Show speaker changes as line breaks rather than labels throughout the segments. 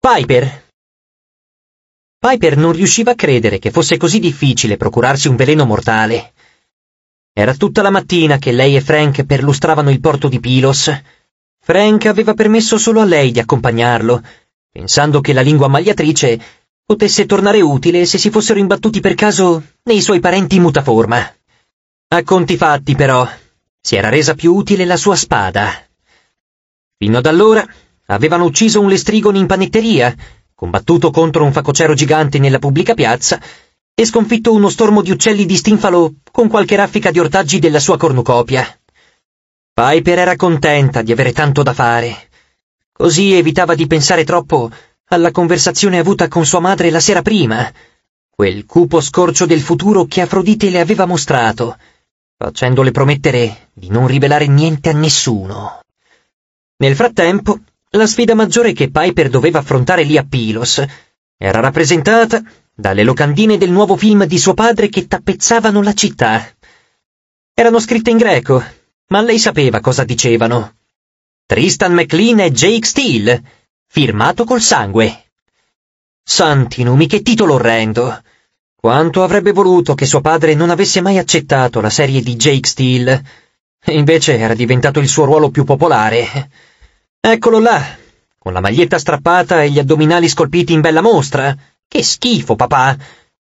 Piper! Piper non riusciva a credere che fosse così difficile procurarsi un veleno mortale. Era tutta la mattina che lei e Frank perlustravano il porto di Pilos. Frank aveva permesso solo a lei di accompagnarlo, pensando che la lingua magliatrice potesse tornare utile se si fossero imbattuti per caso nei suoi parenti in mutaforma. A conti fatti, però, si era resa più utile la sua spada. Fino ad allora Avevano ucciso un lestrigone in panetteria, combattuto contro un facocero gigante nella pubblica piazza e sconfitto uno stormo di uccelli di stinfalo con qualche raffica di ortaggi della sua cornucopia. Piper era contenta di avere tanto da fare. Così evitava di pensare troppo alla conversazione avuta con sua madre la sera prima, quel cupo scorcio del futuro che Afrodite le aveva mostrato, facendole promettere di non rivelare niente a nessuno. Nel frattempo, la sfida maggiore che Piper doveva affrontare lì a Pilos era rappresentata dalle locandine del nuovo film di suo padre che tappezzavano la città. Erano scritte in greco, ma lei sapeva cosa dicevano. Tristan McLean e Jake Steele, firmato col sangue. Santi numi, che titolo orrendo! Quanto avrebbe voluto che suo padre non avesse mai accettato la serie di Jake Steele. Invece era diventato il suo ruolo più popolare. Eccolo là, con la maglietta strappata e gli addominali scolpiti in bella mostra. Che schifo, papà!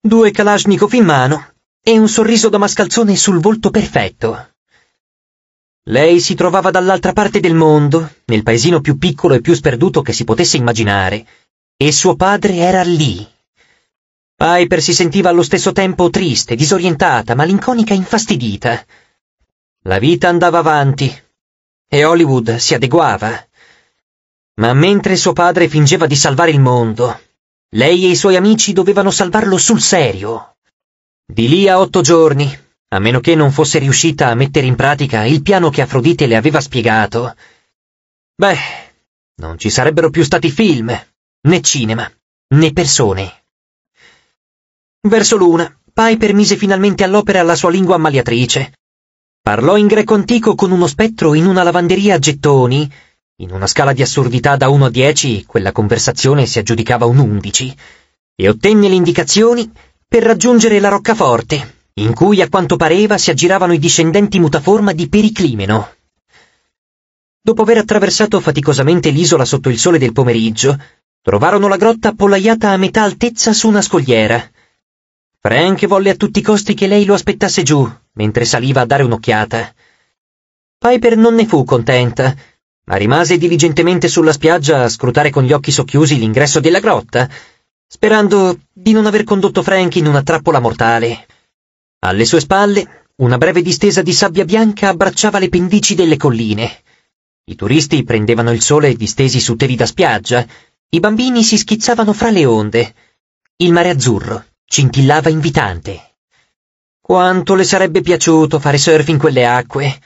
Due Kalashnikov in mano e un sorriso da mascalzone sul volto perfetto. Lei si trovava dall'altra parte del mondo, nel paesino più piccolo e più sperduto che si potesse immaginare, e suo padre era lì. Piper si sentiva allo stesso tempo triste, disorientata, malinconica e infastidita. La vita andava avanti, e Hollywood si adeguava. Ma mentre suo padre fingeva di salvare il mondo, lei e i suoi amici dovevano salvarlo sul serio. Di lì a otto giorni, a meno che non fosse riuscita a mettere in pratica il piano che Afrodite le aveva spiegato, beh, non ci sarebbero più stati film, né cinema, né persone. Verso l'una, Piper mise finalmente all'opera la sua lingua ammaliatrice. Parlò in greco antico con uno spettro in una lavanderia a gettoni in una scala di assurdità da 1 a 10, quella conversazione si aggiudicava un 11, e ottenne le indicazioni per raggiungere la roccaforte, in cui a quanto pareva si aggiravano i discendenti mutaforma di Periclimeno. Dopo aver attraversato faticosamente l'isola sotto il sole del pomeriggio, trovarono la grotta appollaiata a metà altezza su una scogliera. Frank volle a tutti i costi che lei lo aspettasse giù, mentre saliva a dare un'occhiata. Piper non ne fu contenta ma rimase diligentemente sulla spiaggia a scrutare con gli occhi socchiusi l'ingresso della grotta, sperando di non aver condotto Frank in una trappola mortale. Alle sue spalle, una breve distesa di sabbia bianca abbracciava le pendici delle colline. I turisti prendevano il sole distesi su teli da spiaggia, i bambini si schizzavano fra le onde. Il mare azzurro scintillava invitante. Quanto le sarebbe piaciuto fare surf in quelle acque!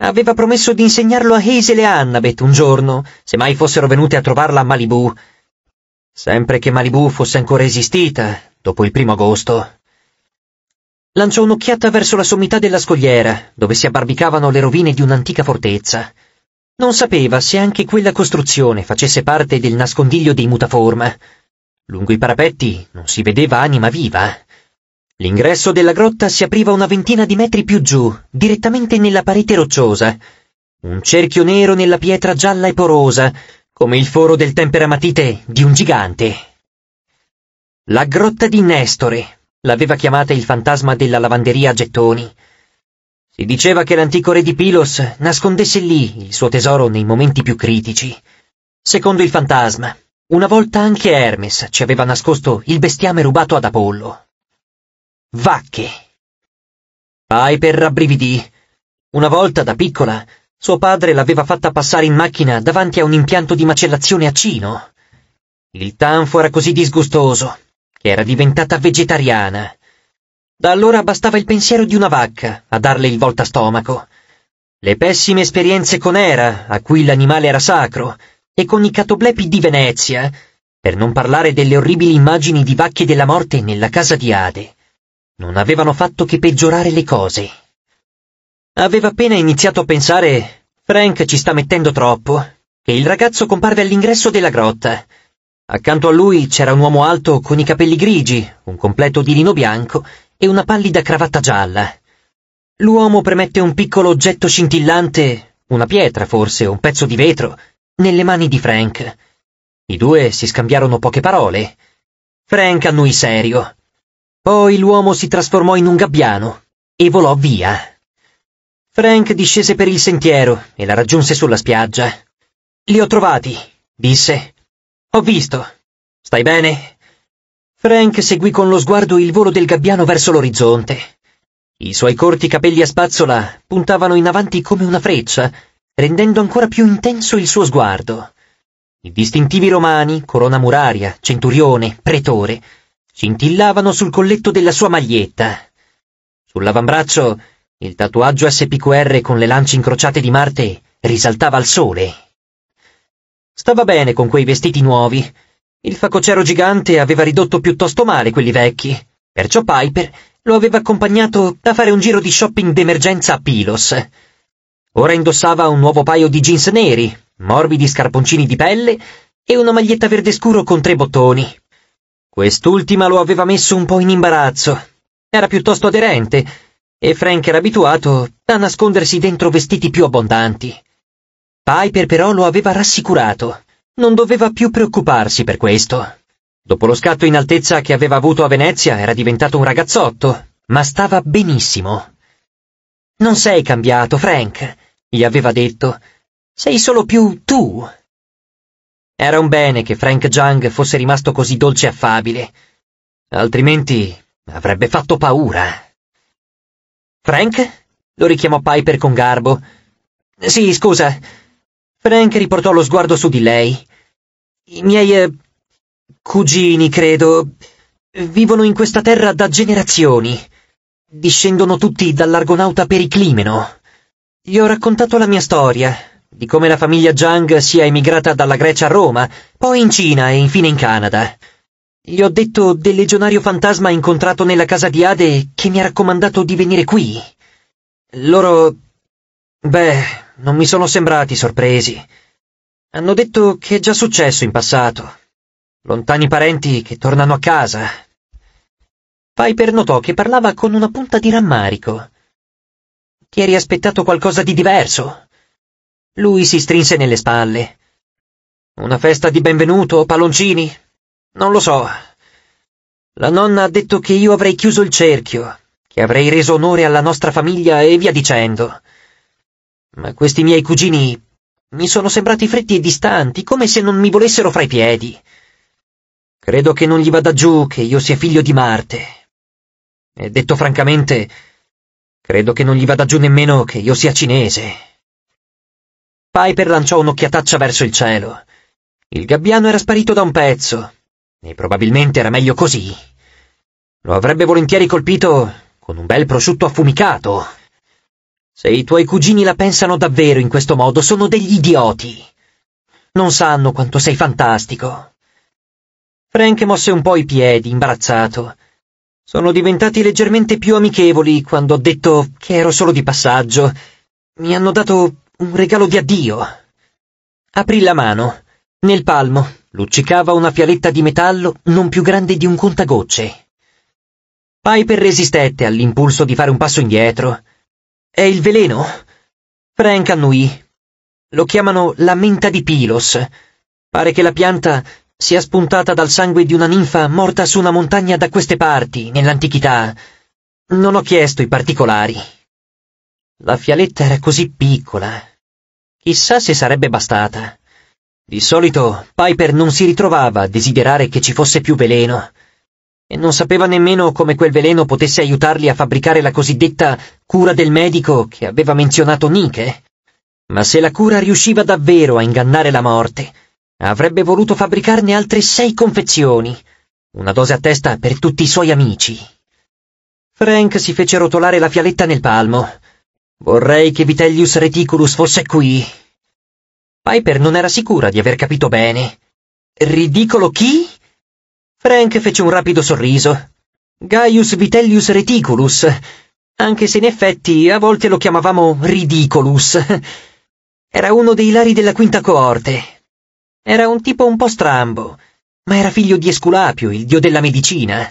Aveva promesso di insegnarlo a Hazel e a Annabeth un giorno, se mai fossero venute a trovarla a Malibu. Sempre che Malibu fosse ancora esistita, dopo il primo agosto. Lanciò un'occhiata verso la sommità della scogliera, dove si abbarbicavano le rovine di un'antica fortezza. Non sapeva se anche quella costruzione facesse parte del nascondiglio dei mutaforma. Lungo i parapetti non si vedeva anima viva. L'ingresso della grotta si apriva una ventina di metri più giù, direttamente nella parete rocciosa. Un cerchio nero nella pietra gialla e porosa, come il foro del temperamatite di un gigante. La grotta di Nestore, l'aveva chiamata il fantasma della lavanderia a gettoni. Si diceva che l'antico re di Pilos nascondesse lì il suo tesoro nei momenti più critici. Secondo il fantasma, una volta anche Hermes ci aveva nascosto il bestiame rubato ad Apollo. Vacche. Piper rabbrividì. Una volta da piccola, suo padre l'aveva fatta passare in macchina davanti a un impianto di macellazione a cino. Il tanfo era così disgustoso che era diventata vegetariana. Da allora bastava il pensiero di una vacca a darle il volta stomaco. Le pessime esperienze con Era, a cui l'animale era sacro, e con i catoblepi di Venezia, per non parlare delle orribili immagini di vacche della morte nella casa di Ade non avevano fatto che peggiorare le cose. Aveva appena iniziato a pensare Frank ci sta mettendo troppo, che il ragazzo comparve all'ingresso della grotta. Accanto a lui c'era un uomo alto con i capelli grigi, un completo di lino bianco e una pallida cravatta gialla. L'uomo premette un piccolo oggetto scintillante, una pietra forse, un pezzo di vetro, nelle mani di Frank. I due si scambiarono poche parole. Frank annui serio. Poi l'uomo si trasformò in un gabbiano e volò via. Frank discese per il sentiero e la raggiunse sulla spiaggia. Li ho trovati, disse. Ho visto. Stai bene? Frank seguì con lo sguardo il volo del gabbiano verso l'orizzonte. I suoi corti capelli a spazzola puntavano in avanti come una freccia, rendendo ancora più intenso il suo sguardo. I distintivi romani, corona muraria, centurione, pretore, scintillavano sul colletto della sua maglietta. Sull'avambraccio il tatuaggio SPQR con le lance incrociate di Marte risaltava al sole. Stava bene con quei vestiti nuovi. Il facocero gigante aveva ridotto piuttosto male quelli vecchi, perciò Piper lo aveva accompagnato a fare un giro di shopping d'emergenza a Pilos. Ora indossava un nuovo paio di jeans neri, morbidi scarponcini di pelle e una maglietta verde scuro con tre bottoni, Quest'ultima lo aveva messo un po' in imbarazzo. Era piuttosto aderente, e Frank era abituato a nascondersi dentro vestiti più abbondanti. Piper però lo aveva rassicurato. Non doveva più preoccuparsi per questo. Dopo lo scatto in altezza che aveva avuto a Venezia era diventato un ragazzotto, ma stava benissimo. Non sei cambiato, Frank, gli aveva detto. Sei solo più tu. Era un bene che Frank Jung fosse rimasto così dolce e affabile, altrimenti avrebbe fatto paura. Frank? lo richiamò Piper con garbo. Sì, scusa. Frank riportò lo sguardo su di lei. I miei eh, cugini, credo, vivono in questa terra da generazioni. Discendono tutti dall'argonauta Periclimeno. Gli ho raccontato la mia storia, di come la famiglia Zhang sia emigrata dalla Grecia a Roma, poi in Cina e infine in Canada. Gli ho detto del legionario fantasma incontrato nella casa di Ade che mi ha raccomandato di venire qui. Loro... beh, non mi sono sembrati sorpresi. Hanno detto che è già successo in passato. Lontani parenti che tornano a casa. Piper notò che parlava con una punta di rammarico. Ti eri aspettato qualcosa di diverso? Lui si strinse nelle spalle. Una festa di benvenuto, palloncini? Non lo so. La nonna ha detto che io avrei chiuso il cerchio, che avrei reso onore alla nostra famiglia e via dicendo. Ma questi miei cugini mi sono sembrati fretti e distanti, come se non mi volessero fra i piedi. Credo che non gli vada giù che io sia figlio di Marte. E detto francamente, credo che non gli vada giù nemmeno che io sia cinese. Piper lanciò un'occhiataccia verso il cielo. Il gabbiano era sparito da un pezzo, e probabilmente era meglio così. Lo avrebbe volentieri colpito con un bel prosciutto affumicato. Se i tuoi cugini la pensano davvero in questo modo, sono degli idioti. Non sanno quanto sei fantastico. Frank mosse un po' i piedi, imbarazzato. Sono diventati leggermente più amichevoli quando ho detto che ero solo di passaggio. Mi hanno dato un regalo di addio. Aprì la mano. Nel palmo luccicava una fialetta di metallo non più grande di un contagocce. Piper resistette all'impulso di fare un passo indietro. È il veleno? Frank annuì. Lo chiamano la menta di Pilos. Pare che la pianta sia spuntata dal sangue di una ninfa morta su una montagna da queste parti, nell'antichità. Non ho chiesto i particolari. La fialetta era così piccola. Chissà se sarebbe bastata. Di solito Piper non si ritrovava a desiderare che ci fosse più veleno, e non sapeva nemmeno come quel veleno potesse aiutarli a fabbricare la cosiddetta cura del medico che aveva menzionato Nike. Eh? Ma se la cura riusciva davvero a ingannare la morte, avrebbe voluto fabbricarne altre sei confezioni, una dose a testa per tutti i suoi amici. Frank si fece rotolare la fialetta nel palmo Vorrei che Vitellius Reticulus fosse qui. Piper non era sicura di aver capito bene. Ridicolo chi? Frank fece un rapido sorriso. Gaius Vitellius Reticulus, anche se in effetti a volte lo chiamavamo Ridiculus. Era uno dei lari della quinta coorte. Era un tipo un po' strambo, ma era figlio di Esculapio, il dio della medicina.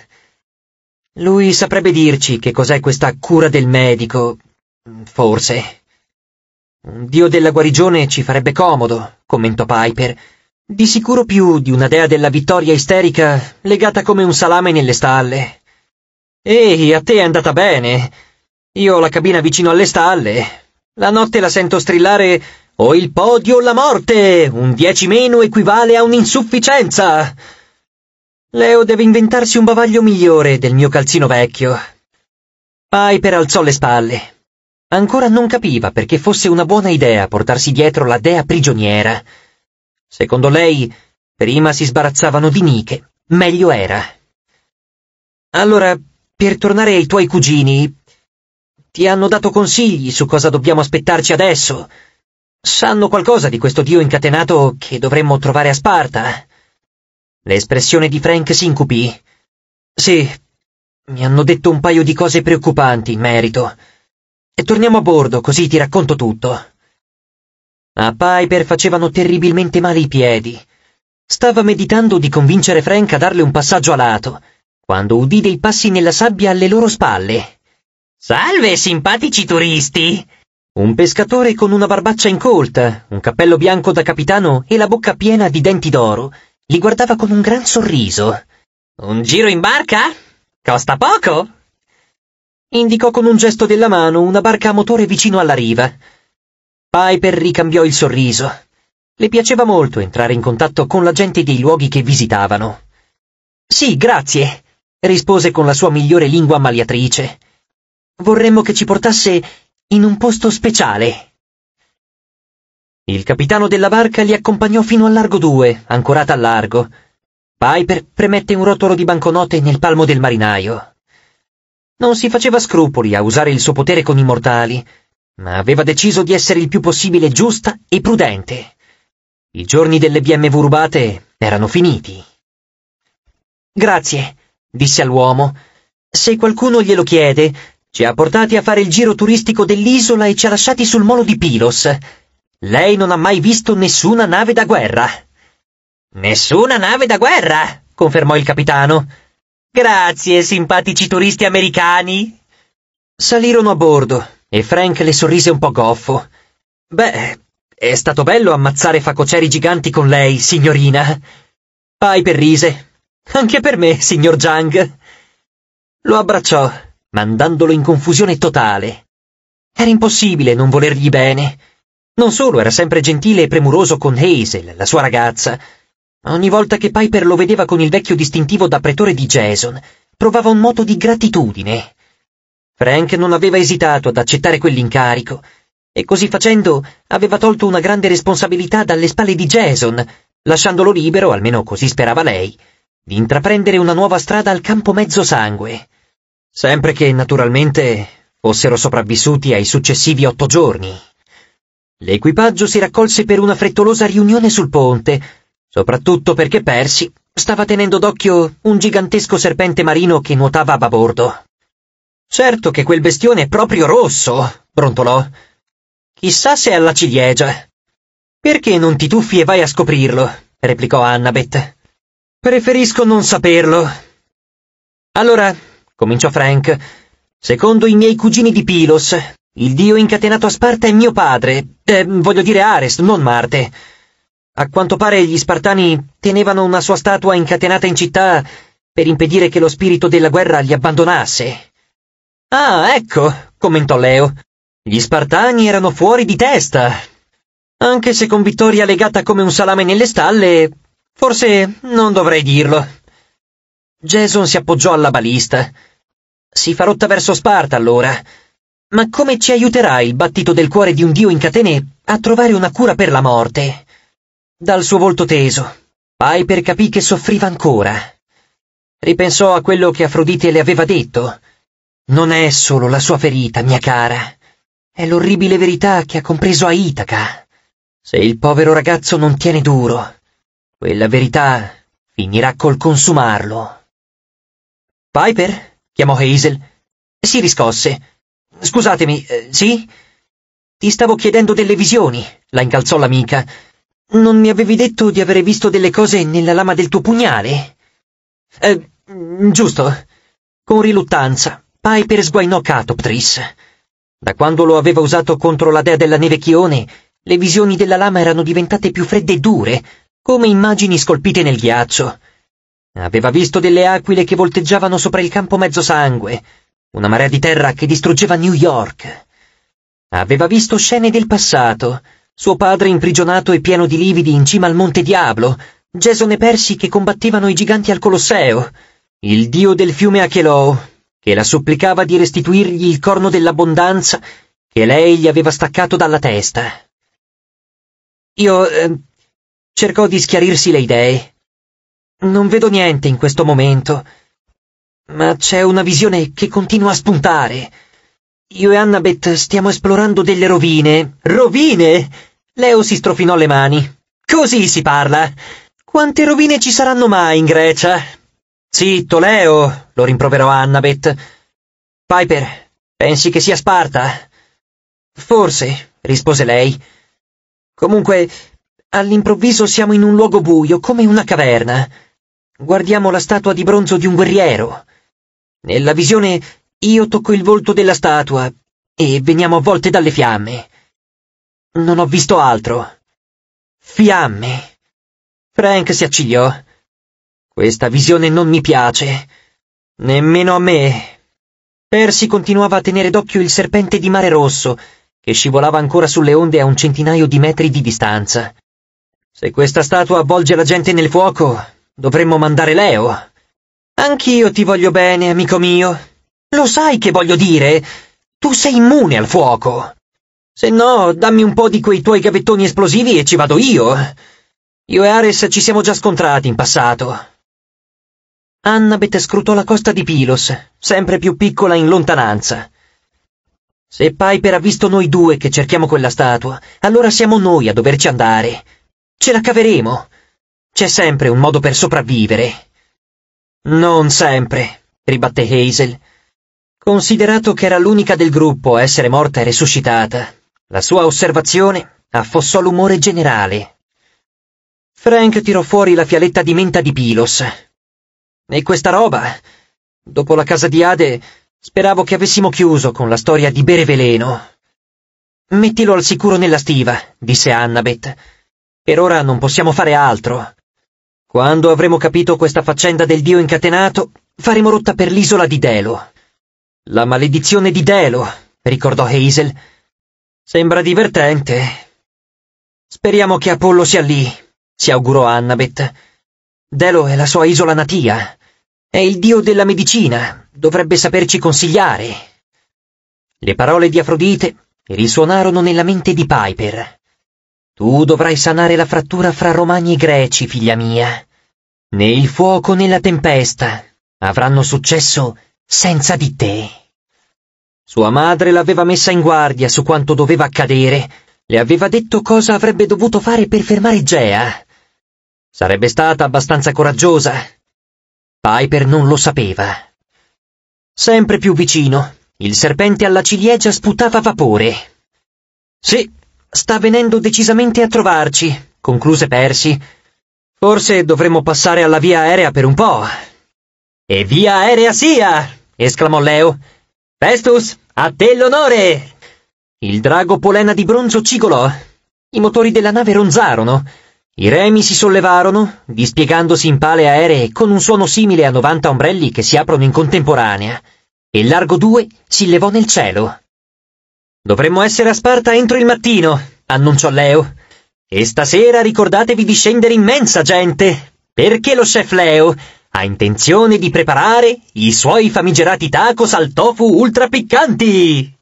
Lui saprebbe dirci che cos'è questa cura del medico, Mm, forse. Un dio della guarigione ci farebbe comodo, commentò Piper. Di sicuro più di una dea della vittoria isterica legata come un salame nelle stalle. Ehi, a te è andata bene. Io ho la cabina vicino alle stalle. La notte la sento strillare o il podio o la morte. Un dieci meno equivale a un'insufficienza. Leo deve inventarsi un bavaglio migliore del mio calzino vecchio. Piper alzò le spalle. Ancora non capiva perché fosse una buona idea portarsi dietro la dea prigioniera. Secondo lei, prima si sbarazzavano di Nike, meglio era. Allora, per tornare ai tuoi cugini, ti hanno dato consigli su cosa dobbiamo aspettarci adesso? Sanno qualcosa di questo dio incatenato che dovremmo trovare a Sparta? L'espressione di Frank s'incupì. Sì, mi hanno detto un paio di cose preoccupanti in merito. E torniamo a bordo, così ti racconto tutto. A Piper facevano terribilmente male i piedi. Stava meditando di convincere Frank a darle un passaggio alato, quando udì dei passi nella sabbia alle loro spalle. Salve, simpatici turisti! Un pescatore con una barbaccia incolta, un cappello bianco da capitano e la bocca piena di denti d'oro, li guardava con un gran sorriso. Un giro in barca? Costa poco? indicò con un gesto della mano una barca a motore vicino alla riva. Piper ricambiò il sorriso. Le piaceva molto entrare in contatto con la gente dei luoghi che visitavano. Sì, grazie, rispose con la sua migliore lingua maliatrice. Vorremmo che ci portasse in un posto speciale. Il capitano della barca li accompagnò fino al largo 2, ancorata al largo. Piper premette un rotolo di banconote nel palmo del marinaio. Non si faceva scrupoli a usare il suo potere con i mortali, ma aveva deciso di essere il più possibile giusta e prudente. I giorni delle BMW rubate erano finiti. Grazie, disse all'uomo. Se qualcuno glielo chiede, ci ha portati a fare il giro turistico dell'isola e ci ha lasciati sul molo di Pilos. Lei non ha mai visto nessuna nave da guerra. Nessuna nave da guerra, confermò il capitano. Grazie, simpatici turisti americani. Salirono a bordo e Frank le sorrise un po' goffo. Beh, è stato bello ammazzare facoceri giganti con lei, signorina. Piper rise. Anche per me, signor Jang. Lo abbracciò, mandandolo in confusione totale. Era impossibile non volergli bene. Non solo era sempre gentile e premuroso con Hazel, la sua ragazza, Ogni volta che Piper lo vedeva con il vecchio distintivo da pretore di Jason, provava un moto di gratitudine. Frank non aveva esitato ad accettare quell'incarico, e così facendo aveva tolto una grande responsabilità dalle spalle di Jason, lasciandolo libero, almeno così sperava lei, di intraprendere una nuova strada al campo mezzo sangue. Sempre che, naturalmente, fossero sopravvissuti ai successivi otto giorni. L'equipaggio si raccolse per una frettolosa riunione sul ponte, soprattutto perché Percy stava tenendo d'occhio un gigantesco serpente marino che nuotava a babordo. Certo che quel bestione è proprio rosso, brontolò. Chissà se è alla ciliegia. Perché non ti tuffi e vai a scoprirlo? replicò Annabeth. Preferisco non saperlo. Allora, cominciò Frank, secondo i miei cugini di Pilos, il dio incatenato a Sparta è mio padre, eh, voglio dire Ares, non Marte. A quanto pare gli Spartani tenevano una sua statua incatenata in città per impedire che lo spirito della guerra li abbandonasse. Ah, ecco, commentò Leo. Gli Spartani erano fuori di testa. Anche se con Vittoria legata come un salame nelle stalle, forse non dovrei dirlo. Jason si appoggiò alla balista. Si fa rotta verso Sparta, allora. Ma come ci aiuterà il battito del cuore di un dio in catene a trovare una cura per la morte? dal suo volto teso. Piper capì che soffriva ancora. Ripensò a quello che Afrodite le aveva detto. Non è solo la sua ferita, mia cara. È l'orribile verità che ha compreso a Itaca. Se il povero ragazzo non tiene duro, quella verità finirà col consumarlo. Piper? chiamò Hazel. Si riscosse. Scusatemi, eh, sì? Ti stavo chiedendo delle visioni, la incalzò l'amica. Non mi avevi detto di avere visto delle cose nella lama del tuo pugnale? Eh, giusto. Con riluttanza, Piper sguainò Catoptris. Da quando lo aveva usato contro la dea della neve Chione, le visioni della lama erano diventate più fredde e dure, come immagini scolpite nel ghiaccio. Aveva visto delle aquile che volteggiavano sopra il campo mezzo sangue, una marea di terra che distruggeva New York. Aveva visto scene del passato, suo padre imprigionato e pieno di lividi in cima al Monte Diablo, Gesone persi che combattevano i giganti al Colosseo, il dio del fiume Acheloo, che la supplicava di restituirgli il corno dell'abbondanza che lei gli aveva staccato dalla testa. Io... Eh, cercò di schiarirsi le idee. Non vedo niente in questo momento, ma c'è una visione che continua a spuntare. Io e Annabeth stiamo esplorando delle rovine. Rovine? Leo si strofinò le mani. Così si parla. Quante rovine ci saranno mai in Grecia? Zitto, Leo, lo rimproverò Annabeth. Piper, pensi che sia Sparta? Forse, rispose lei. Comunque, all'improvviso siamo in un luogo buio, come una caverna. Guardiamo la statua di bronzo di un guerriero. Nella visione io tocco il volto della statua e veniamo avvolte dalle fiamme. Non ho visto altro. Fiamme. Frank si accigliò. Questa visione non mi piace. Nemmeno a me. Percy continuava a tenere d'occhio il serpente di mare rosso, che scivolava ancora sulle onde a un centinaio di metri di distanza. Se questa statua avvolge la gente nel fuoco, dovremmo mandare Leo. Anch'io ti voglio bene, amico mio, lo sai che voglio dire? Tu sei immune al fuoco. Se no, dammi un po' di quei tuoi gavettoni esplosivi e ci vado io. Io e Ares ci siamo già scontrati in passato. Annabeth scrutò la costa di Pilos, sempre più piccola in lontananza. Se Piper ha visto noi due che cerchiamo quella statua, allora siamo noi a doverci andare. Ce la caveremo. C'è sempre un modo per sopravvivere. Non sempre, ribatté Hazel. Considerato che era l'unica del gruppo a essere morta e resuscitata, la sua osservazione affossò l'umore generale. Frank tirò fuori la fialetta di menta di Pilos. E questa roba, dopo la casa di Ade, speravo che avessimo chiuso con la storia di bere veleno. Mettilo al sicuro nella stiva, disse Annabeth. Per ora non possiamo fare altro. Quando avremo capito questa faccenda del dio incatenato, faremo rotta per l'isola di Delo. La maledizione di Delo, ricordò Hazel. Sembra divertente. Speriamo che Apollo sia lì, si augurò Annabeth. Delo è la sua isola natia. È il dio della medicina, dovrebbe saperci consigliare. Le parole di Afrodite risuonarono nella mente di Piper. Tu dovrai sanare la frattura fra romani e greci, figlia mia. Né il fuoco né la tempesta avranno successo senza di te. Sua madre l'aveva messa in guardia su quanto doveva accadere, le aveva detto cosa avrebbe dovuto fare per fermare Gea. Sarebbe stata abbastanza coraggiosa. Piper non lo sapeva. Sempre più vicino, il serpente alla ciliegia sputava vapore. Sì, sta venendo decisamente a trovarci, concluse Percy. Forse dovremmo passare alla via aerea per un po'. E via aerea sia! esclamò Leo. Festus, a te l'onore! Il drago polena di bronzo cigolò. I motori della nave ronzarono. I remi si sollevarono, dispiegandosi in pale aeree con un suono simile a 90 ombrelli che si aprono in contemporanea. E il largo 2 si levò nel cielo. Dovremmo essere a Sparta entro il mattino, annunciò Leo. E stasera ricordatevi di scendere immensa gente, perché lo chef Leo ha intenzione di preparare i suoi famigerati tacos al tofu ultra piccanti.